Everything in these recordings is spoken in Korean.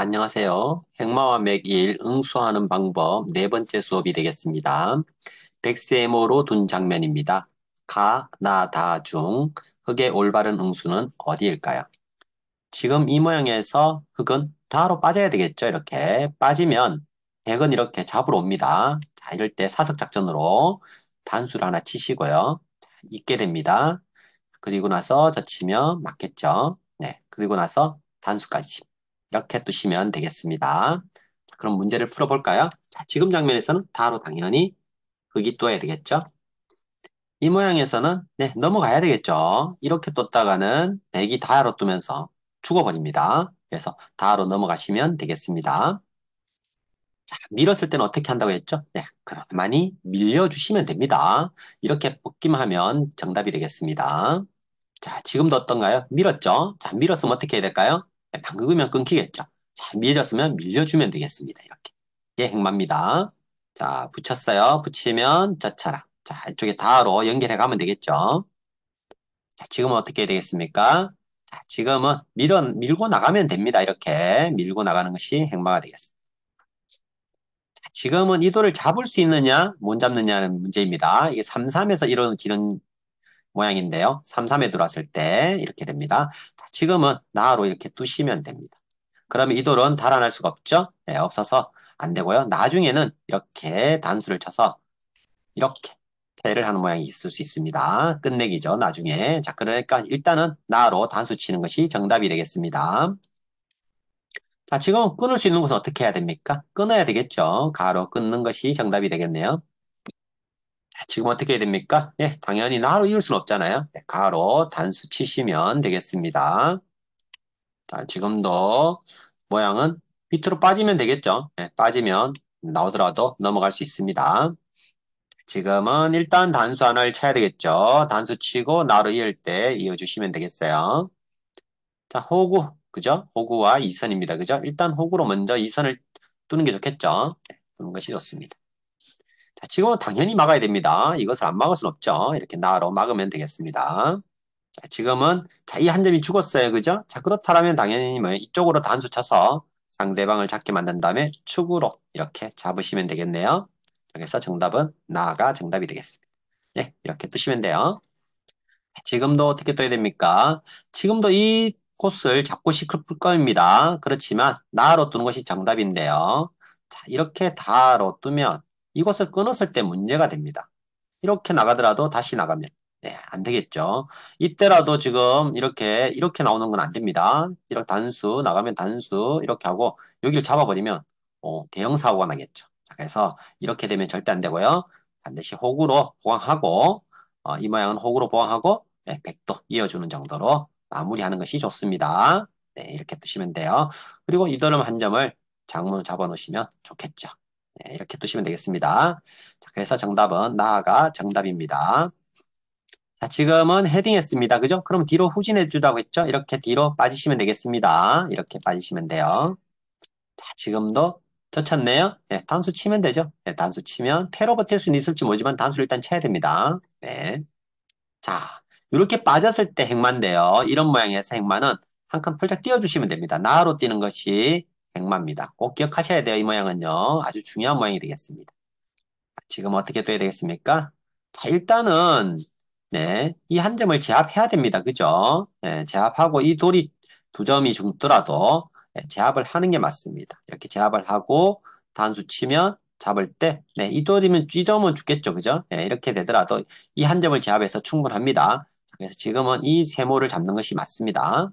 안녕하세요. 핵마와 맥일 응수하는 방법 네 번째 수업이 되겠습니다. 백세모로둔 장면입니다. 가, 나, 다 중 흙의 올바른 응수는 어디일까요? 지금 이 모양에서 흙은 다로 빠져야 되겠죠. 이렇게 빠지면 백은 이렇게 잡으러 옵니다. 자, 이럴 때 사석 작전으로 단수를 하나 치시고요. 자, 있게 됩니다. 그리고 나서 젖히면 맞겠죠. 네, 그리고 나서 단수까지 이렇게 두시면 되겠습니다. 그럼 문제를 풀어볼까요? 자, 지금 장면에서는 다로 당연히 흙이 떠야 되겠죠? 이 모양에서는 네 넘어가야 되겠죠. 이렇게 떴다가는 100이 다로 뜨면서 죽어버립니다. 그래서 다로 넘어가시면 되겠습니다. 자, 밀었을 때는 어떻게 한다고 했죠? 네, 가만히 밀려주시면 됩니다. 이렇게 뽑기만 하면 정답이 되겠습니다. 자, 지금도 어떤가요? 밀었죠? 자, 밀었으면 어떻게 해야 될까요? 방금이면 끊기겠죠. 잘 밀렸으면 밀려주면 되겠습니다. 이렇게. 예, 행마입니다. 자, 붙였어요. 붙이면 자차라. 자, 이쪽에 다로 연결해 가면 되겠죠. 자, 지금은 어떻게 되겠습니까? 자, 지금은 밀어, 밀고 나가면 됩니다. 이렇게 밀고 나가는 것이 행마가 되겠습니다. 자, 지금은 이 돌을 잡을 수 있느냐 못 잡느냐는 문제입니다. 이게 3, 3에서 이루어지는 모양인데요. 3, 3에 들어왔을 때 이렇게 됩니다. 자, 지금은 나로 이렇게 두시면 됩니다. 그러면 이 돌은 달아날 수가 없죠? 네, 없어서 안 되고요. 나중에는 이렇게 단수를 쳐서 이렇게 패를 하는 모양이 있을 수 있습니다. 끝내기죠, 나중에. 자, 그러니까 일단은 나로 단수 치는 것이 정답이 되겠습니다. 자, 지금 끊을 수 있는 것은 어떻게 해야 됩니까? 끊어야 되겠죠. 가로 끊는 것이 정답이 되겠네요. 지금 어떻게 됩니까? 예, 당연히 나로 이을 순 없잖아요. 예, 가로 단수 치시면 되겠습니다. 자, 지금도 모양은 밑으로 빠지면 되겠죠. 예, 빠지면 나오더라도 넘어갈 수 있습니다. 지금은 일단 단수 하나를 쳐야 되겠죠. 단수 치고 나로 이을 때 이어주시면 되겠어요. 자, 호구, 그죠? 호구와 이선입니다 그죠? 일단 호구로 먼저 이선을 뚫는 게 좋겠죠. 뚫는 네, 것이 좋습니다. 지금은 당연히 막아야 됩니다. 이것을 안 막을 순 없죠. 이렇게 나로 막으면 되겠습니다. 자, 지금은 자, 이 한 점이 죽었어요. 그죠? 자, 그렇다면 당연히 뭐 이쪽으로 단수 쳐서 상대방을 잡게 만든 다음에 축으로 이렇게 잡으시면 되겠네요. 그래서 정답은 나가 정답이 되겠습니다. 예, 이렇게 뜨시면 돼요. 지금도 어떻게 떠야 됩니까? 지금도 이꽃을 잡고 싶을 겁니다. 그렇지만 나로 뜨는 것이 정답인데요. 자, 이렇게 다로 뜨면 이것을 끊었을 때 문제가 됩니다. 이렇게 나가더라도 다시 나가면 네, 안 되겠죠. 이때라도 지금 이렇게 이렇게 나오는 건 안 됩니다. 이런 단수 나가면 단수 이렇게 하고 여기를 잡아버리면 어, 대형 사고가 나겠죠. 자, 그래서 이렇게 되면 절대 안 되고요. 반드시 호구로 보강하고 어, 이 모양은 호구로 보강하고 네, 100도 이어주는 정도로 마무리하는 것이 좋습니다. 네, 이렇게 뜨시면 돼요. 그리고 이 더름 한 점을 장문을 잡아놓으시면 좋겠죠. 네, 이렇게 두시면 되겠습니다. 자, 그래서 정답은 나아가 정답입니다. 자, 지금은 헤딩했습니다. 그죠? 그럼 뒤로 후진해 주라고 했죠? 이렇게 뒤로 빠지시면 되겠습니다. 이렇게 빠지시면 돼요. 자, 지금도 젖혔네요. 네, 단수 치면 되죠? 네, 단수 치면 패로 버틸 수는 있을지 모르지만 단수를 일단 쳐야 됩니다. 네. 자, 이렇게 빠졌을 때행만돼요 이런 모양에서 행만은 한 칸 펄짝 띄워주시면 됩니다. 나로 띄는 것이 백마입니다. 꼭 기억하셔야 돼요. 이 모양은요. 아주 중요한 모양이 되겠습니다. 지금 어떻게 돼야 되겠습니까? 자, 일단은 네, 이 한 점을 제압해야 됩니다. 그죠? 네, 제압하고 이 돌이 두 점이 죽더라도 네, 제압을 하는 게 맞습니다. 이렇게 제압을 하고 단수 치면 잡을 때, 네, 이 돌이면 이 점은 죽겠죠. 그죠? 네, 이렇게 되더라도 이 한 점을 제압해서 충분합니다. 자, 그래서 지금은 이 세모를 잡는 것이 맞습니다.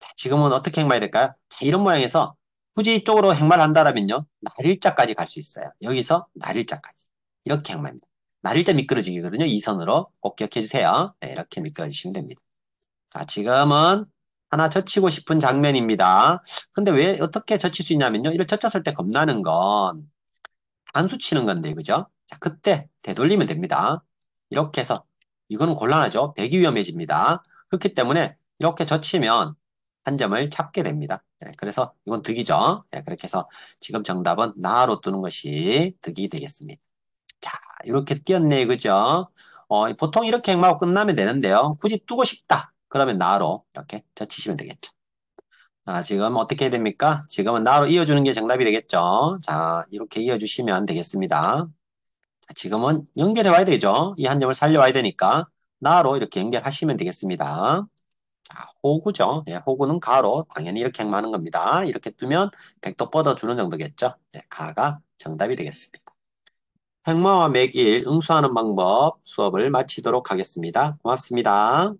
자, 지금은 어떻게 행봐야 될까요? 자, 이런 모양에서 후지 쪽으로 행만 한다라면요. 날일자까지 갈 수 있어요. 여기서 날일자까지. 이렇게 행만입니다. 날일자 미끄러지기거든요. 이 선으로 꼭 기억해 주세요. 네, 이렇게 미끄러지시면 됩니다. 자, 지금은 하나 젖히고 싶은 장면입니다. 근데 왜 어떻게 젖힐 수 있냐면요. 이를 젖혔을 때 겁나는 건 단수 치는 건데 그죠? 자, 그때 되돌리면 됩니다. 이렇게 해서 이거는 곤란하죠. 배기 위험해집니다. 그렇기 때문에 이렇게 젖히면 한 점을 잡게 됩니다. 네, 그래서 이건 득이죠. 네, 그렇게 해서 지금 정답은 나로 뜨는 것이 득이 되겠습니다. 자, 이렇게 띄었네, 그죠? 어, 보통 이렇게 행마하고 끝나면 되는데요. 굳이 뜨고 싶다. 그러면 나로 이렇게 젖히시면 되겠죠. 자, 지금 어떻게 해야 됩니까? 지금은 나로 이어주는 게 정답이 되겠죠. 자, 이렇게 이어주시면 되겠습니다. 자, 지금은 연결해 와야 되죠. 이 한 점을 살려와야 되니까 나로 이렇게 연결하시면 되겠습니다. 아, 호구죠. 예, 호구는 가로 당연히 이렇게 행하는 겁니다. 이렇게 뜨면 1 0 0도 뻗어주는 정도겠죠. 예, 가가 정답이 되겠습니다. 행마와 맥일 응수하는 방법 수업을 마치도록 하겠습니다. 고맙습니다.